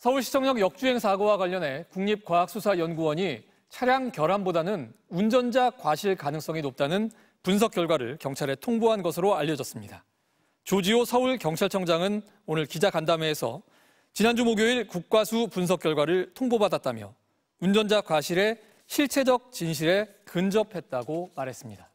서울시청역 역주행 사고와 관련해 국립과학수사연구원이 차량 결함보다는 운전자 과실 가능성이 높다는 분석 결과를 경찰에 통보한 것으로 알려졌습니다. 조지호 서울경찰청장은 오늘 기자간담회에서 지난주 목요일 국과수 분석 결과를 통보받았다며 운전자 과실의 실체적 진실에 근접했다고 말했습니다.